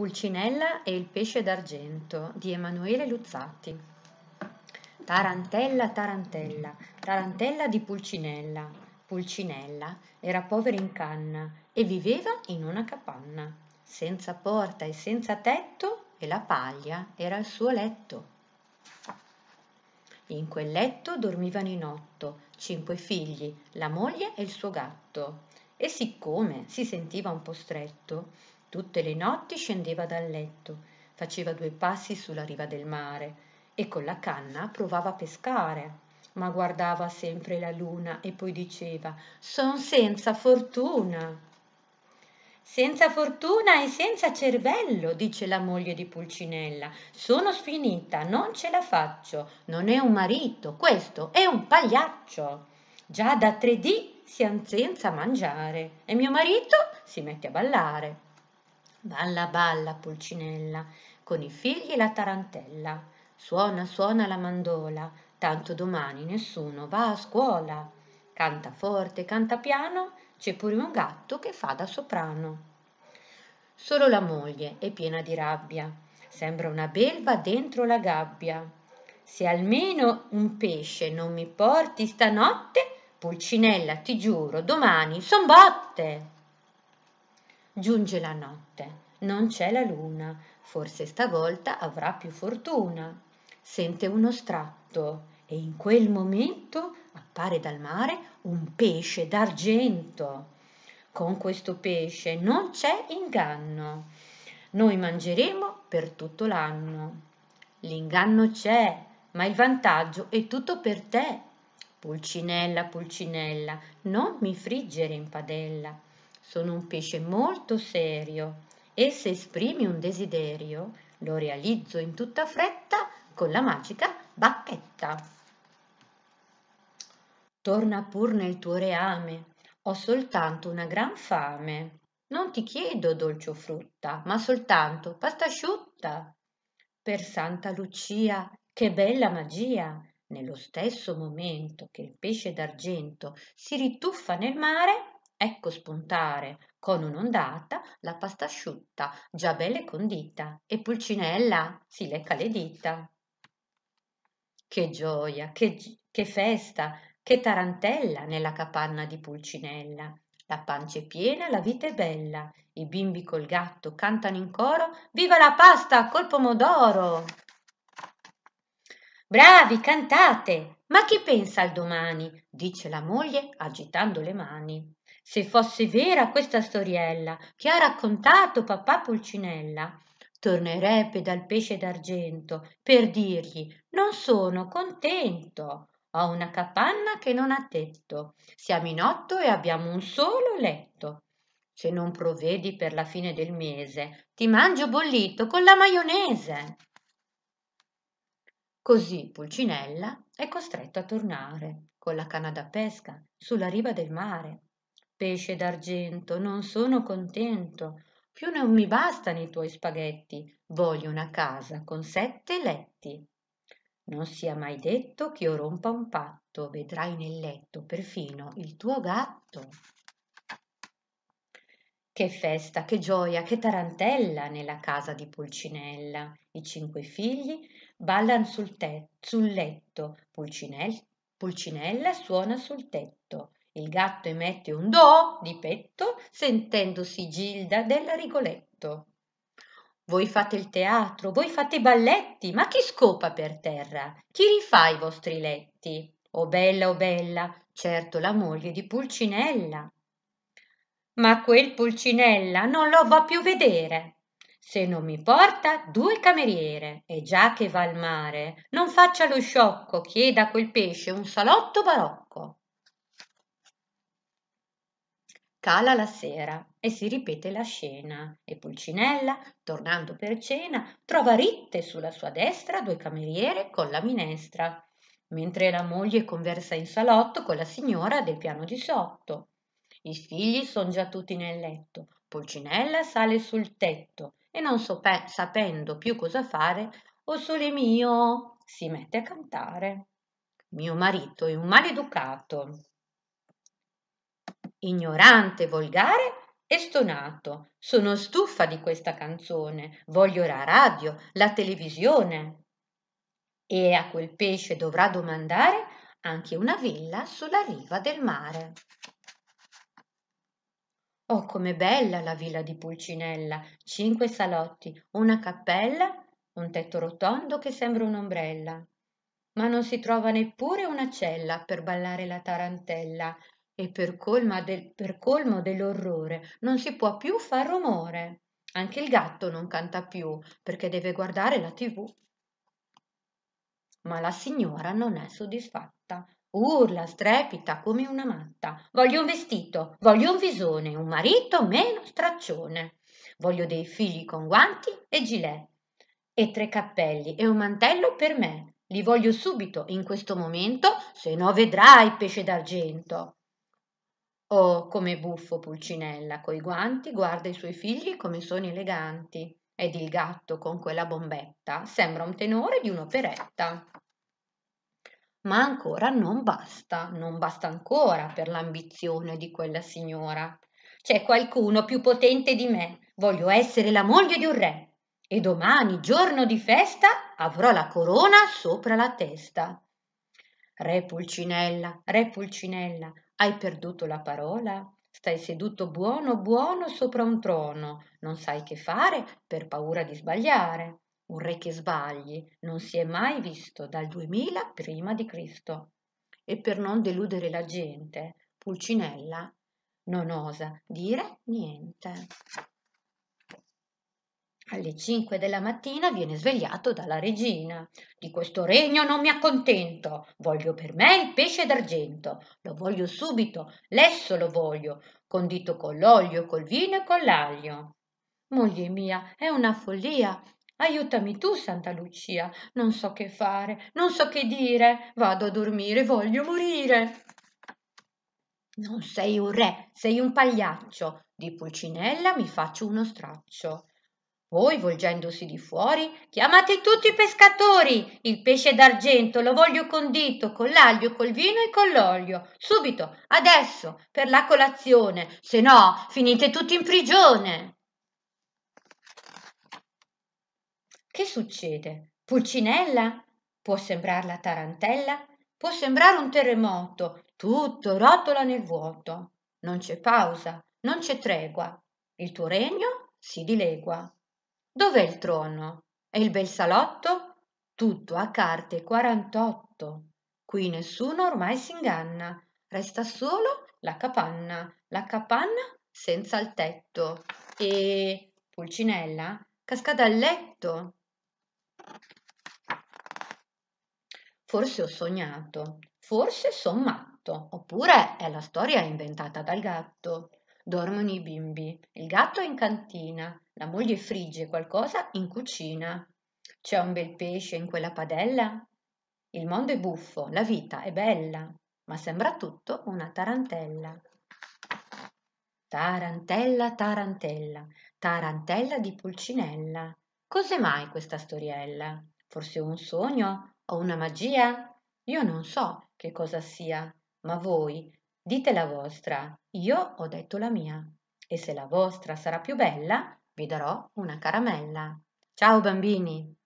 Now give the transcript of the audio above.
Pulcinella e il pesce d'argento di Emanuele Luzzatti. Tarantella, tarantella, tarantella di Pulcinella. Pulcinella era povera in canna e viveva in una capanna, senza porta e senza tetto e la paglia era il suo letto. In quel letto dormivano in otto, cinque figli, la moglie e il suo gatto. E siccome si sentiva un po' stretto, tutte le notti scendeva dal letto faceva due passi sulla riva del mare e con la canna provava a pescare ma guardava sempre la luna e poi diceva son senza fortuna senza fortuna e senza cervello dice la moglie di pulcinella sono sfinita non ce la faccio non è un marito questo è un pagliaccio già da tre dì siamo senza mangiare e mio marito si mette a ballare Balla, balla, pulcinella, con i figli e la tarantella. Suona, suona la mandola, tanto domani nessuno va a scuola. Canta forte, canta piano, c'è pure un gatto che fa da soprano. Solo la moglie è piena di rabbia, sembra una belva dentro la gabbia. Se almeno un pesce non mi porti stanotte, Pulcinella, ti giuro, domani son botte. Giunge la notte, non c'è la luna, forse stavolta avrà più fortuna. Sente uno stratto e in quel momento appare dal mare un pesce d'argento. Con questo pesce non c'è inganno. Noi mangeremo per tutto l'anno. L'inganno c'è, ma il vantaggio è tutto per te. Pulcinella, pulcinella, non mi friggere in padella sono un pesce molto serio e se esprimi un desiderio lo realizzo in tutta fretta con la magica bacchetta. Torna pur nel tuo reame, ho soltanto una gran fame. Non ti chiedo dolce o frutta, ma soltanto pasta asciutta. Per Santa Lucia, che bella magia! Nello stesso momento che il pesce d'argento si rituffa nel mare, ecco spuntare con un'ondata la pasta asciutta, già bella e condita e pulcinella si lecca le dita che gioia, che, che festa che tarantella nella capanna di pulcinella la pancia è piena, la vita è bella. I bimbi col gatto cantano in coro Viva la pasta col pomodoro! Bravi, cantate! Ma chi pensa al domani? dice la moglie agitando le mani se fosse vera questa storiella che ha raccontato papà pulcinella tornerebbe dal pesce d'argento per dirgli non sono contento ho una capanna che non ha tetto siamo in otto e abbiamo un solo letto se non provvedi per la fine del mese ti mangio bollito con la maionese così pulcinella è costretto a tornare con la canna da pesca sulla riva del mare pesce d'argento non sono contento più non mi bastano i tuoi spaghetti voglio una casa con sette letti non sia mai detto che io rompa un patto vedrai nel letto perfino il tuo gatto che festa che gioia, che tarantella nella casa di pulcinella i cinque figli ballano sul, te- sul letto pulcinella, pulcinella suona sul tetto il gatto emette un do di petto sentendosi gilda della rigoletto voi fate il teatro voi fate i balletti ma chi scopa per terra chi rifà i vostri letti o bella o bella certo la moglie di pulcinella ma quel pulcinella non lo vo più vedere se non mi porta due cameriere e già che va al mare non faccia lo sciocco chieda a quel pesce un salotto barocco cala la sera e si ripete la scena e pulcinella tornando per cena trova ritte sulla sua destra due cameriere con la minestra mentre la moglie conversa in salotto con la signora del piano di sotto i figli son già tutti nel letto pulcinella sale sul tetto e non sope- sapendo più cosa fare o sole mio si mette a cantare mio marito è un maleducato ignorante, volgare e stonato. Sono stufa di questa canzone, voglio la radio, la televisione. E a quel pesce dovrà domandare anche una villa sulla riva del mare. Oh, com'è bella la villa di Pulcinella! Cinque salotti, una cappella, un tetto rotondo che sembra un'ombrella. Ma non si trova neppure una cella per ballare la tarantella, e per, del, per colmo dell'orrore non si può più far rumore. Anche il gatto non canta più perché deve guardare la tv. Ma la signora non è soddisfatta. Urla, strepita come una matta. Voglio un vestito, voglio un visone, un marito meno straccione. Voglio dei figli con guanti e gilet, e tre cappelli e un mantello per me. Li voglio subito, in questo momento, se no vedrai pesce d'argento oh com'è buffo pulcinella coi guanti guarda i suoi figli come sono eleganti ed il gatto con quella bombetta sembra un tenore di un'operetta ma ancora non basta non basta ancora per l'ambizione di quella signora c'è qualcuno più potente di me voglio essere la moglie di un re e domani giorno di festa avrò la corona sopra la testa re pulcinella re pulcinella hai perduto la parola stai seduto buono buono sopra un trono non sai che fare per paura di sbagliare un re che sbagli non si è mai visto dal duemila prima di cristo e per non deludere la gente pulcinella non osa dire niente alle cinque della mattina viene svegliato dalla regina. Di questo regno non mi accontento. Voglio per me il pesce d'argento. Lo voglio subito, lesso lo voglio, condito con l'olio, col vino e con l'aglio. Moglie mia, è una follia. Aiutami tu, Santa Lucia. Non so che fare, non so che dire. Vado a dormire, voglio morire. Non sei un re, sei un pagliaccio. Di Pulcinella mi faccio uno straccio poi volgendosi di fuori chiamate tutti i pescatori il pesce d'argento lo voglio condito con l'aglio col vino e con l'olio subito adesso per la colazione se no finite tutti in prigione che succede pulcinella può sembrar la tarantella può sembrare un terremoto tutto rotola nel vuoto non c'è pausa non c'è tregua il tuo regno si dilegua dov'è il trono e il bel salotto tutto a carte 48. qui nessuno ormai si inganna. resta solo la capanna la capanna senz'al tetto e pulcinella casca dal letto forse ho sognato forse son matto oppure è la storia inventata dal gatto dormono i bimbi il gatto è in cantina la moglie frigge qualcosa in cucina. C'è un bel pesce in quella padella? Il mondo è buffo, la vita è bella, ma sembra tutto una tarantella. Tarantella, tarantella, tarantella di Pulcinella. Cos'è mai questa storiella? Forse un sogno o una magia? Io non so che cosa sia, ma voi dite la vostra, io ho detto la mia. E se la vostra sarà più bella, vi darò una caramella ciao bambini